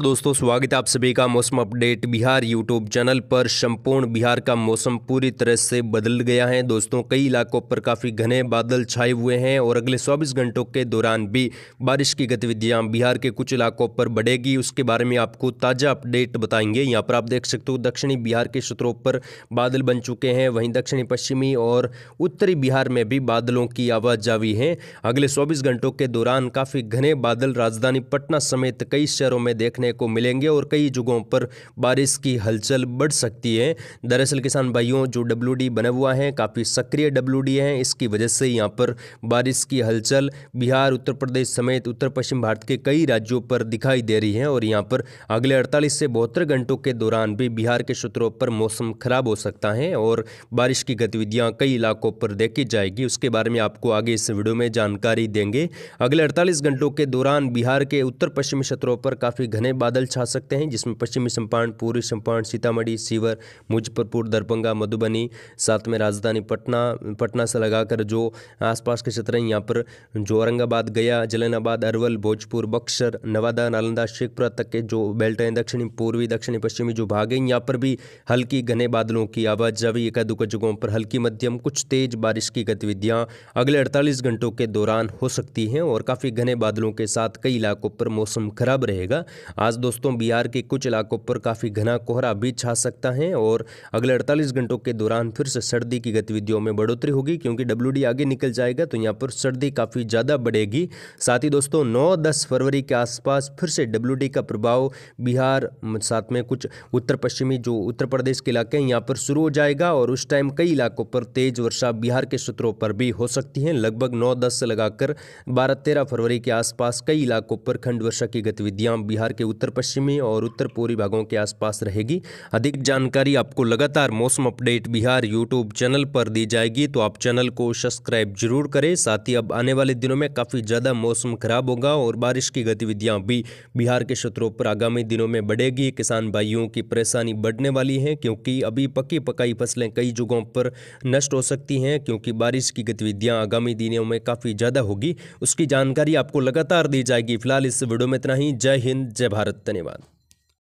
दोस्तों स्वागत है आप सभी का मौसम अपडेट बिहार यूट्यूब चैनल पर संपूर्ण बिहार का मौसम पूरी तरह से बदल गया है दोस्तों कई इलाकों पर काफ़ी घने बादल छाए हुए हैं और अगले 24 घंटों के दौरान भी बारिश की गतिविधियां बिहार के कुछ इलाकों पर बढ़ेगी उसके बारे में आपको ताज़ा अपडेट बताएंगे यहाँ पर आप देख सकते हो दक्षिणी बिहार के क्षेत्रों पर बादल बन चुके हैं वहीं दक्षिणी पश्चिमी और उत्तरी बिहार में भी बादलों की आवाजावी है अगले चौबीस घंटों के दौरान काफ़ी घने बादल राजधानी पटना समेत कई शहरों में देखने देखने को मिलेंगे और कई जगहों पर बारिश की हलचल बढ़ सकती है दरअसल किसान भाइयों जो डब्ल्यू बना हुआ है काफ़ी सक्रिय डब्ल्यू है इसकी वजह से यहाँ पर बारिश की हलचल बिहार उत्तर प्रदेश समेत उत्तर पश्चिम भारत के कई राज्यों पर दिखाई दे रही है और यहाँ पर अगले अड़तालीस से बहत्तर घंटों के दौरान भी बिहार के क्षेत्रों पर मौसम खराब हो सकता है और बारिश की गतिविधियाँ कई इलाकों पर देखी जाएगी उसके बारे में आपको आगे इस वीडियो में जानकारी देंगे अगले अड़तालीस घंटों के दौरान बिहार के उत्तर पश्चिमी क्षेत्रों पर काफ़ी घने में बादल छा सकते हैं जिसमें पश्चिमी चंपारण पूर्वी चंपारण सीतामढ़ी सीवर मुजफ्फरपुर दरभंगा मधुबनी साथ में राजधानी पटना पटना से लगाकर जो आसपास के क्षेत्र हैं यहाँ पर जो औरंगाबाद गया जलनाबाद अरवल भोजपुर बक्सर नवादा नालंदा शेखपुरा तक के जो बेल्ट हैं दक्षिणी पूर्वी दक्षिणी पश्चिमी जो भाग हैं यहाँ पर भी हल्की घने बादलों की आवाजावी एक दुख जगहों पर हल्की मध्यम कुछ तेज बारिश की गतिविधियाँ अगले अड़तालीस घंटों के दौरान हो सकती हैं और काफ़ी घने बादलों के साथ कई इलाकों पर मौसम खराब रहेगा आज दोस्तों बिहार के कुछ इलाकों पर काफ़ी घना कोहरा भी छा सकता है और अगले अड़तालीस घंटों के दौरान फिर से सर्दी की गतिविधियों में बढ़ोतरी होगी क्योंकि डब्ल्यू आगे निकल जाएगा तो यहाँ पर सर्दी काफ़ी ज़्यादा बढ़ेगी साथ ही दोस्तों नौ दस फरवरी के आसपास फिर से डब्ल्यू का प्रभाव बिहार साथ में कुछ उत्तर पश्चिमी जो उत्तर प्रदेश के इलाके हैं यहाँ पर शुरू हो जाएगा और उस टाइम कई इलाकों पर तेज़ वर्षा बिहार के सूत्रों पर भी हो सकती है लगभग नौ दस से लगाकर बारह तेरह फरवरी के आसपास कई इलाकों पर खंड वर्षा की गतिविधियाँ बिहार के उत्तर पश्चिमी और उत्तर पूर्वी भागों के आसपास रहेगी अधिक जानकारी आपको लगातार मौसम अपडेट बिहार यूट्यूब चैनल पर दी जाएगी तो आप चैनल को सब्सक्राइब जरूर करें साथ ही अब आने वाले दिनों में काफ़ी ज़्यादा मौसम खराब होगा और बारिश की गतिविधियाँ भी बिहार के क्षेत्रों पर आगामी दिनों में बढ़ेगी किसान भाइयों की परेशानी बढ़ने वाली है क्योंकि अभी पकी पकाई फसलें कई जगहों पर नष्ट हो सकती हैं क्योंकि बारिश की गतिविधियाँ आगामी दिनों में काफ़ी ज़्यादा होगी उसकी जानकारी आपको लगातार दी जाएगी फिलहाल इस वीडियो में इतना ही जय हिंद जय भारत धन्यवाद